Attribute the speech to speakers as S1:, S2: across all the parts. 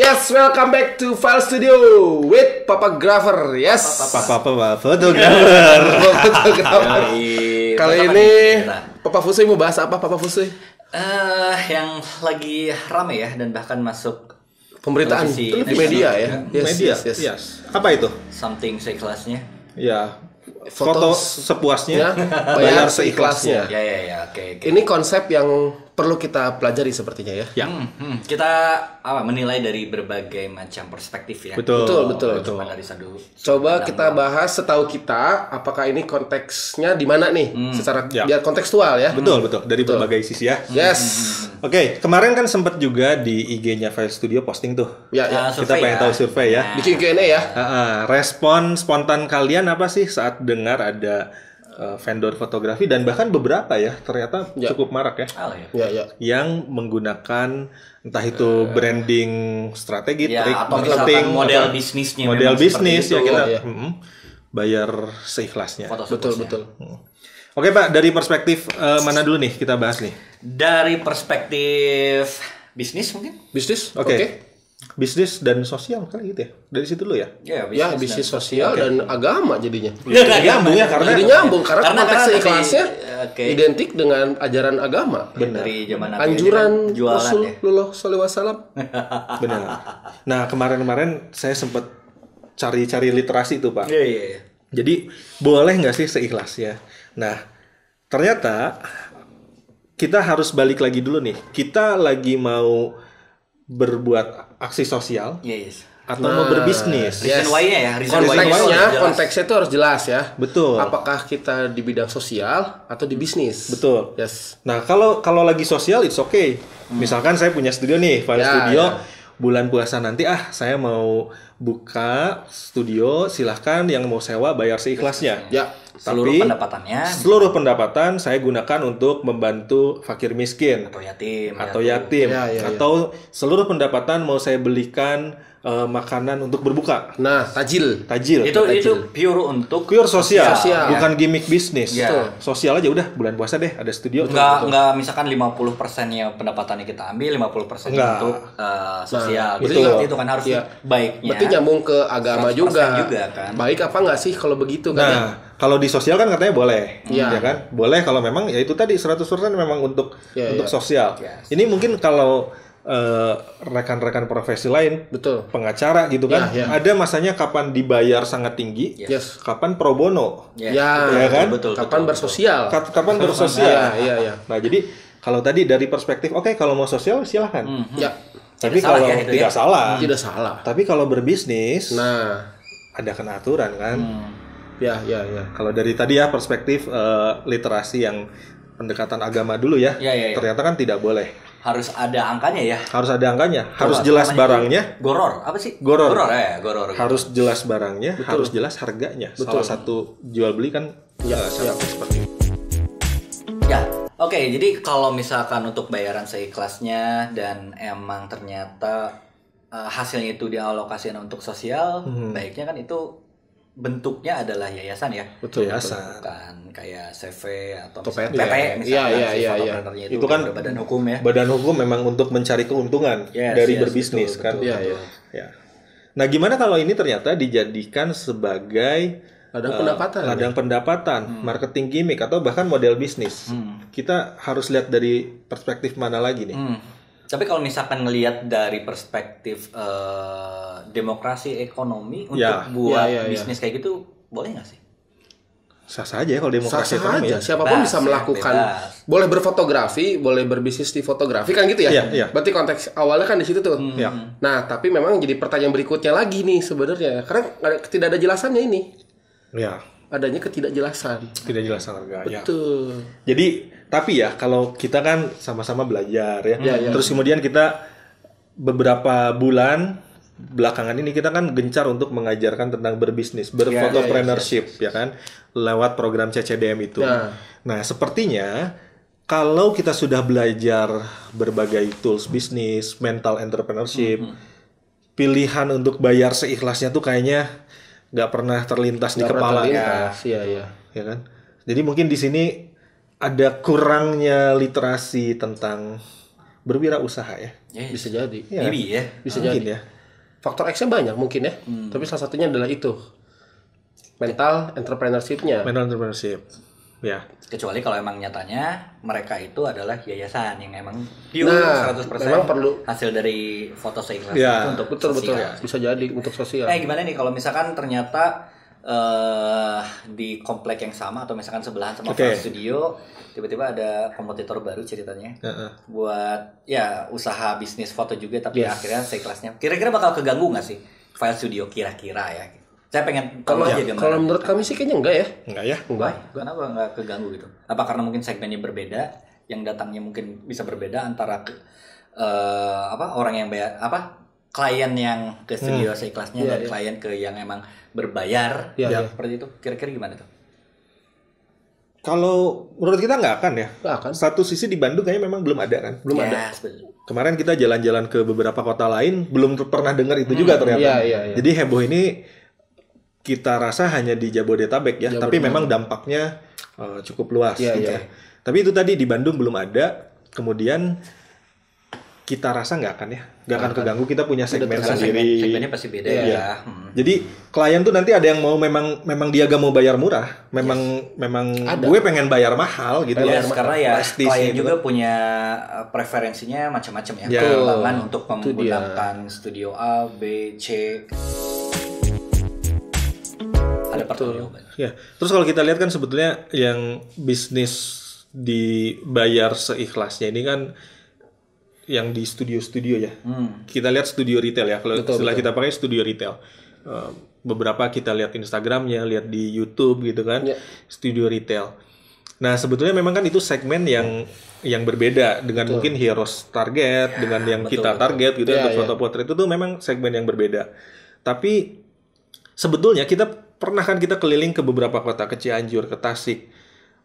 S1: Yes, welcome back to File Studio with Papa Graver. Yes.
S2: Papa Papa Fotografer.
S1: Fotografer. Kali ini
S3: Papa Fusi mau bahas apa Papa Fusi? Uh, eh, yang lagi ramai ya dan bahkan masuk pemberitaan di media ya. Yes, media. Yes, yes. yes. Apa itu? Something seikhlasnya. Ya, foto, foto sepuasnya, ya. bayar seikhlasnya. Ya ya ya, oke. Okay,
S1: Ini konsep yang
S3: perlu kita pelajari sepertinya ya. yang hmm, hmm, Kita apa menilai dari berbagai macam perspektif ya. Betul, betul, betul. betul. dari sadu,
S1: Coba kita bahas setahu kita apakah ini konteksnya di mana nih hmm. secara ya. biar kontekstual ya. Betul, hmm. betul. Dari betul. berbagai sisi ya. Hmm, yes. Hmm.
S2: Oke, okay, kemarin kan sempat juga di IG-nya File Studio posting tuh. Ya, ya. Ah, kita pengen ya. tahu survei ya. Bikin Q&A ya. Ah, ah. respon spontan kalian apa sih saat dengar ada Eh, vendor fotografi dan bahkan beberapa ya ternyata ya. cukup marak ya. Oh, ya. Ya, ya. Yang menggunakan entah itu uh, branding strategi, ya, trik atau marketing, model atau bisnisnya. Model bisnis ya kita ya. Hmm, bayar seikhlasnya. Betul betul. Hmm. Oke Pak, dari perspektif uh, mana dulu nih kita bahas nih?
S3: Dari perspektif bisnis mungkin? Bisnis, oke. Okay. Okay
S2: bisnis dan sosial
S1: kali gitu ya dari situ lo ya yeah, ya bisnis dan sosial dan, dan agama jadinya iya, ya, jadi nyambung ya karena jadi nyambung karena, karena konteks karena ikhlasnya okay. identik dengan ajaran agama benar dari zaman anjuran jualan, Rasul ya. Lullah benar
S2: nah kemarin-kemarin saya sempat cari-cari literasi itu pak yeah, yeah, yeah. jadi boleh nggak sih seikhlas ya nah ternyata kita harus balik lagi dulu nih kita lagi mau berbuat aksi sosial yes.
S1: atau nah, mau berbisnis. Reason yes. why ya, reason konteksnya, why konteksnya itu harus jelas ya. Betul. Apakah kita di bidang sosial atau di bisnis? Betul. Yes. Nah, kalau kalau lagi sosial
S2: it's okay. Hmm. Misalkan saya punya studio nih, file ya, studio ya. bulan puasa nanti ah saya mau buka studio, silahkan yang mau sewa bayar seikhlasnya. Ya seluruh Tapi, pendapatannya seluruh pendapatan saya gunakan untuk membantu fakir miskin atau yatim atau yatim, yatim. Ya, ya, ya. atau seluruh pendapatan mau saya belikan uh, makanan untuk berbuka. Nah, tajil. Tajil. Itu tajil. itu
S3: pure untuk pure sosial, sosial. bukan
S2: gimmick bisnis. Yeah. Iya. Sosial aja udah bulan puasa deh ada studio. Enggak enggak
S3: gitu. misalkan 50% ya pendapatannya kita ambil, 50% persen untuk uh, sosial. Nah, gitu. Itu kan harus yeah. baiknya. Berarti nyambung
S1: ke agama juga. juga kan. Baik apa enggak sih kalau begitu kan? Nah, kalau di
S2: sosial kan katanya boleh, yeah. ya kan? Boleh kalau memang ya itu tadi 100% memang untuk yeah, untuk yeah. sosial. Yes. Ini mungkin kalau Eh, rekan-rekan uh, profesi lain, betul, pengacara gitu kan, ya, ya. ada masanya kapan dibayar sangat tinggi, yes. kapan pro bono, ya, ya kan, betul, kapan betul, bersosial, betul. kapan bersosial, ya, ya, ya. nah jadi kalau tadi dari perspektif, oke okay, kalau mau sosial silahkan, mm -hmm. ya. tapi tidak kalau salah ya, tidak ya. salah, hmm. tidak salah, tapi kalau berbisnis, nah ada kena aturan kan,
S1: hmm. ya, ya, ya.
S2: Kalau dari tadi ya perspektif uh, literasi yang pendekatan agama dulu ya, ya, ya, ya. ternyata kan tidak boleh
S3: harus ada angkanya ya.
S2: Harus ada angkanya, harus Tuh, jelas barangnya. Goror,
S3: apa sih? Goror. Goror ya, goror. Gitu.
S2: Harus jelas barangnya, Betul. harus jelas harganya. Betul. Salah satu jual beli kan ya, ya. seperti itu.
S3: Ya, oke. Okay, jadi kalau misalkan untuk bayaran seikhlasnya dan emang ternyata uh, hasilnya itu dialokasikan untuk sosial, hmm. baiknya kan itu bentuknya adalah yayasan ya. Betul yayasan. Bukan kayak CV atau, atau PT, PT misalnya. Iya iya iya iya. Itu, itu kan badan hukum
S2: ya. Badan hukum memang untuk mencari keuntungan yes, dari yes, berbisnis betul, kan. Iya, iya iya. Ya. Nah, gimana kalau ini ternyata dijadikan sebagai ladang uh, pendapatan. Ladang ya? pendapatan, hmm. marketing gimmick atau bahkan model bisnis. Hmm. Kita harus lihat dari perspektif mana lagi nih.
S3: Hmm tapi kalau misalkan ngelihat dari perspektif uh, demokrasi ekonomi ya. untuk ya, buat ya, ya, ya. bisnis kayak gitu boleh nggak sih?
S1: Sah sah aja ya kalau demokrasi sah ekonomi. Aja. Ya. Siapapun bebas, bisa ya, melakukan. Bebas. Boleh berfotografi, boleh berbisnis di fotografi kan gitu ya? Iya, iya. Berarti konteks awalnya kan di situ tuh. Hmm. Iya. Nah, tapi memang jadi pertanyaan berikutnya lagi nih sebenarnya karena tidak ada jelasannya ini. Iya. Adanya ketidakjelasan.
S2: Ketidakjelasan harga.
S1: Betul.
S2: Ya. Jadi tapi ya kalau kita kan sama-sama belajar ya. ya, ya Terus kemudian kita beberapa bulan belakangan ini kita kan gencar untuk mengajarkan tentang berbisnis, iya, berfotopreneurship ya, ya, ya, ya, kan lewat program CCDM itu. nah. Nah, sepertinya kalau kita sudah belajar berbagai tools bisnis, mental entrepreneurship, mm -hmm. pilihan untuk bayar seikhlasnya tuh kayaknya nggak pernah terlintas gak di kepala terlintas, ya. Iya, iya. Ya kan? Jadi mungkin di sini ada kurangnya literasi tentang
S1: berwirausaha ya. Yes. Ya, bisa jadi. Ya, Maybe ya. Bisa mungkin jadi. ya. Faktor X-nya banyak
S3: mungkin ya. Hmm. Tapi salah satunya adalah itu. Mental entrepreneurship-nya. Mental entrepreneurship. Ya. Kecuali kalau emang nyatanya mereka itu adalah yayasan yang emang pure nah, 100% memang perlu hasil dari foto seikhlas ya, itu untuk betul sosial. betul ya. bisa jadi untuk sosial. Eh gimana nih kalau misalkan ternyata uh, di komplek yang sama atau misalkan sebelahan sama okay. studio tiba-tiba ada kompetitor baru ceritanya uh-uh. buat ya usaha bisnis foto juga tapi yes. akhirnya saya kelasnya kira-kira bakal keganggu nggak sih file studio kira-kira ya saya pengen iya. kalau aja kalau
S1: menurut kami sih kayaknya enggak ya enggak ya enggak
S3: kenapa enggak keganggu gitu apa karena mungkin segmennya berbeda yang datangnya mungkin bisa berbeda antara uh, apa orang yang bayar apa klien yang ke studio hmm. seikhlasnya yeah, dan yeah. klien ke yang emang berbayar yeah, yeah. Iya. seperti itu kira-kira gimana tuh?
S2: Kalau menurut kita nggak akan ya. Nggak akan. Satu sisi di Bandung kayaknya memang belum ada kan, belum yes, ya, ada. Kemarin kita jalan-jalan ke beberapa kota lain, belum pernah dengar itu hmm, juga ternyata. Yeah, yeah, yeah. Jadi heboh ini kita rasa hanya di Jabodetabek ya, Jabodetabek. tapi memang
S3: dampaknya
S2: uh, cukup luas. Yeah, gitu yeah. Ya. Tapi itu tadi di Bandung belum ada. Kemudian kita rasa nggak akan ya nggak akan keganggu kita punya segmen kan? sendiri segmennya
S3: pasti beda iya. ya hmm.
S2: jadi klien tuh nanti ada yang mau memang memang dia gak mau bayar murah memang memang gue pengen bayar mahal gitu yes, ya karena ya klien gitu juga kan.
S3: punya eh, preferensinya macam-macam ya yeah. Ya. untuk menggunakan studio A B C ada Betul.
S2: ya terus kalau kita lihat kan sebetulnya yang bisnis dibayar seikhlasnya ini kan yang di studio-studio ya. Hmm. Kita lihat studio retail ya. Kalau setelah betul. kita pakai studio retail. Ehm, beberapa kita lihat Instagramnya, lihat di YouTube gitu kan. Yeah. Studio retail. Nah, sebetulnya memang kan itu segmen yang yang berbeda dengan betul. mungkin heroes target, ya, dengan yang betul, kita betul. target gitu ya, ya untuk ya. foto portrait itu tuh memang segmen yang berbeda. Tapi sebetulnya kita pernah kan kita keliling ke beberapa kota, ke Cianjur, ke Tasik,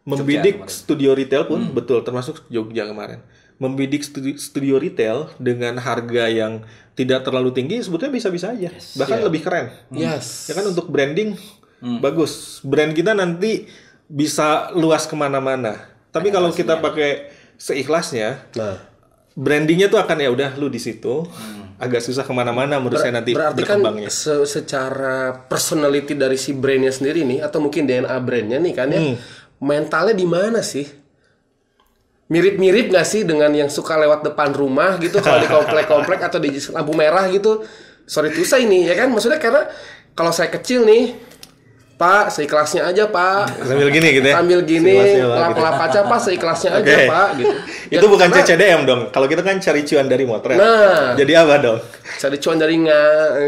S2: membidik studio retail pun hmm. betul termasuk Jogja kemarin membidik studio, studio retail dengan harga yang tidak terlalu tinggi sebetulnya bisa-bisa aja yes, bahkan yeah. lebih keren hmm. yes ya kan untuk branding mm. bagus brand kita nanti bisa luas kemana-mana tapi kalau kita pakai seikhlasnya nah. brandingnya tuh
S1: akan ya udah lu di situ mm agak susah kemana-mana menurut Ber saya nanti berarti kan se secara personality dari si brandnya sendiri nih atau mungkin DNA brandnya nih kan ya hmm. mentalnya di mana sih mirip-mirip gak sih dengan yang suka lewat depan rumah gitu kalau di komplek-komplek atau di lampu merah gitu sorry tuh saya ini ya kan maksudnya karena kalau saya kecil nih Pak, seikhlasnya aja Pak.
S2: Sambil gini gitu ya? Sambil gini, gitu. lap-lap
S1: aja Pak, seikhlasnya okay. aja Pak. Gitu.
S2: Ya, itu bukan karena, CCDM dong.
S1: Kalau kita kan cari cuan dari motret. Nah. Jadi apa dong? Cari cuan dari nga.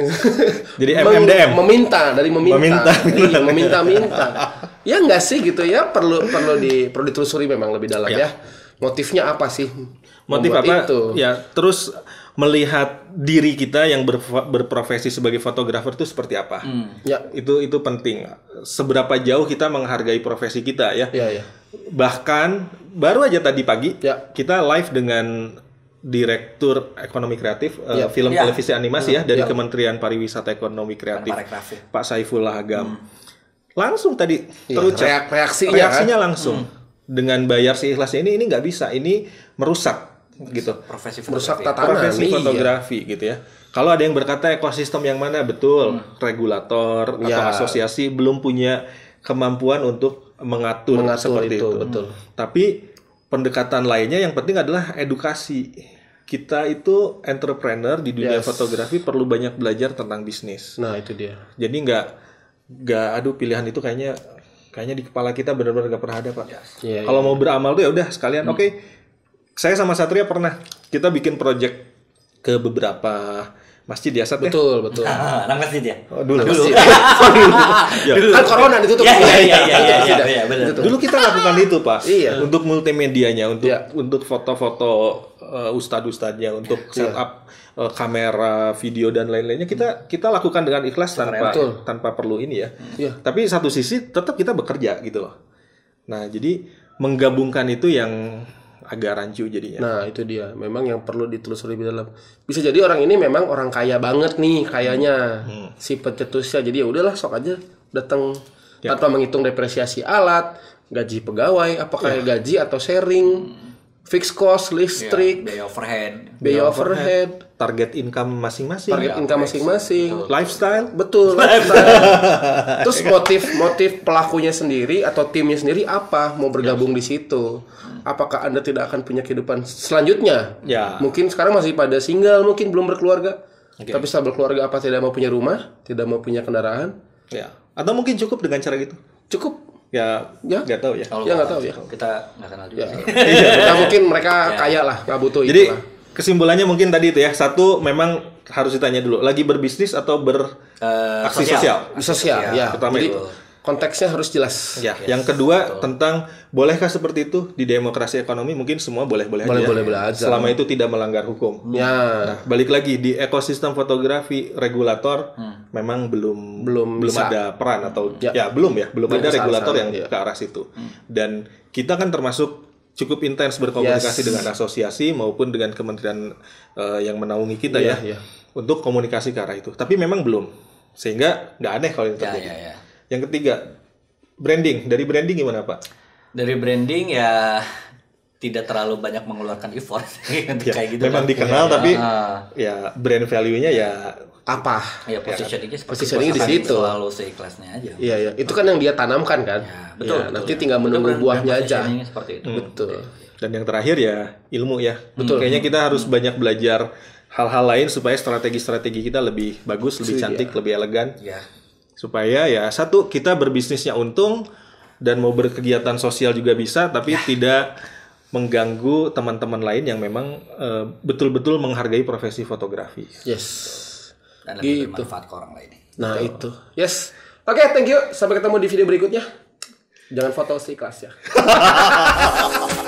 S1: Jadi MMDM. Meminta, dari meminta. Meminta. Iya, meminta-minta. ya enggak sih gitu ya, perlu perlu di perlu ditelusuri memang lebih dalam iya. ya. ya motifnya apa sih? Motif apa? Itu?
S2: Ya, terus melihat diri kita yang ber, berprofesi sebagai fotografer itu seperti apa? Hmm. Ya. Itu itu penting. Seberapa jauh kita menghargai profesi kita ya? Ya, ya. Bahkan baru aja tadi pagi ya. kita live dengan Direktur Ekonomi Kreatif eh, ya. uh, Film ya. Televisi Animasi ya, hmm. ya dari ya. Kementerian Pariwisata Ekonomi Kreatif Pak Saifullah Agam. Hmm. Langsung tadi iya. terucap ya, reaksinya, reaksinya langsung. Hmm dengan bayar ikhlas ini ini nggak bisa ini merusak gitu profesi merusak tatanan profesi iya. fotografi iya. gitu ya kalau ada yang berkata ekosistem yang mana betul hmm. regulator ya. atau asosiasi belum punya kemampuan untuk mengatur, mengatur seperti itu, itu. Betul. Tapi pendekatan lainnya yang penting adalah edukasi. Kita itu entrepreneur di dunia yes. fotografi perlu banyak belajar tentang bisnis. Nah itu dia. Jadi nggak nggak aduh pilihan itu kayaknya kayaknya di kepala kita benar-benar gak pernah ada pak. Yes. Yeah, iya. Kalau mau beramal tuh ya udah sekalian. Hmm. Oke, okay. saya sama Satria pernah kita bikin project ke beberapa masjid ya Sat betul ya? betul Langsung
S3: masjid ya oh, dulu dulu ya. dulu iya. kan corona ditutup Iya iya iya iya, iya ya, dulu kita
S2: lakukan itu pak iya untuk multimedianya untuk yeah. untuk foto-foto uh, ustad-ustadnya untuk setup uh, kamera, video dan lain-lainnya kita hmm. kita lakukan dengan ikhlas tanpa itu. tanpa perlu ini ya. ya. Tapi satu sisi tetap kita bekerja gitu loh.
S1: Nah, jadi menggabungkan itu yang agak rancu jadinya. Nah, itu dia. Memang yang perlu ditelusuri lebih dalam. Bisa jadi orang ini memang orang kaya banget nih kayaknya. Hmm. Si pencetusnya. Jadi ya udahlah sok aja datang ya. tanpa menghitung depresiasi alat, gaji pegawai, apakah ya. gaji atau sharing. Hmm fixed cost, listrik, yeah, biaya overhead, biaya overhead, overhead, target income masing-masing, target ya, income masing-masing, lifestyle, betul, lifestyle. Terus motif-motif pelakunya sendiri atau timnya sendiri apa mau bergabung yes. di situ? Apakah Anda tidak akan punya kehidupan selanjutnya? Ya. Yeah. Mungkin sekarang masih pada single, mungkin belum berkeluarga. Okay. Tapi setelah berkeluarga apa tidak mau punya rumah, tidak mau punya kendaraan? Ya. Atau mungkin cukup dengan cara gitu? Cukup Ya, ya nggak tahu ya. Kalau ya nggak tahu ya. Kita nggak kenal juga. Ya. iya, ya, iya. mungkin mereka ya. kaya lah, nggak butuh
S2: Jadi, itulah. kesimpulannya mungkin tadi itu ya. Satu memang harus ditanya dulu, lagi berbisnis atau
S3: beraksi eh, uh, sosial? Sosial, sosial. ya. Pertama Jadi, itu
S2: konteksnya harus jelas. Ya, yes, yang kedua betul. tentang bolehkah seperti itu di demokrasi ekonomi mungkin semua boleh-boleh aja. Boleh-boleh aja. Selama itu tidak melanggar hukum. Ya. Nah, balik lagi di ekosistem fotografi regulator hmm. memang belum belum belum bisa. ada peran atau hmm. ya, ya belum ya, belum, ada regulator yang ya. ke arah situ. Hmm. Dan kita kan termasuk cukup intens berkomunikasi yes. dengan asosiasi maupun dengan kementerian uh, yang menaungi kita yeah, ya yeah. untuk komunikasi ke arah itu. Tapi memang belum, sehingga nggak aneh kalau itu ya, terjadi. Yeah, yeah, yeah. Yang ketiga, branding. Dari branding gimana,
S3: Pak? Dari branding ya tidak terlalu banyak mengeluarkan effort ya, kayak gitu. Memang kan. dikenal ya, tapi ah.
S1: ya brand value-nya ya apa? Ya, ya kan? positioningnya ya, positioning di situ. Selalu
S3: seikhlasnya aja.
S1: Iya ya. itu kan yang dia tanamkan kan. Ya, betul, ya, betul. Nanti ya. tinggal menunggu betul, buahnya aja. Seperti itu. Hmm. Betul. Dan yang terakhir ya ilmu ya. Betul.
S3: Kayaknya
S2: kita harus hmm. banyak belajar hal-hal lain supaya strategi-strategi kita lebih bagus, lebih cantik, ya. lebih elegan. Ya supaya ya satu kita berbisnisnya untung dan mau berkegiatan sosial juga bisa tapi ya. tidak mengganggu teman-teman lain yang memang betul eh, betul-betul menghargai profesi fotografi. Yes. Dan lebih gitu. bermanfaat ke orang lain.
S1: Nah, Betul. itu. Yes. Oke, okay, thank you. Sampai ketemu di video berikutnya. Jangan foto kelas ya.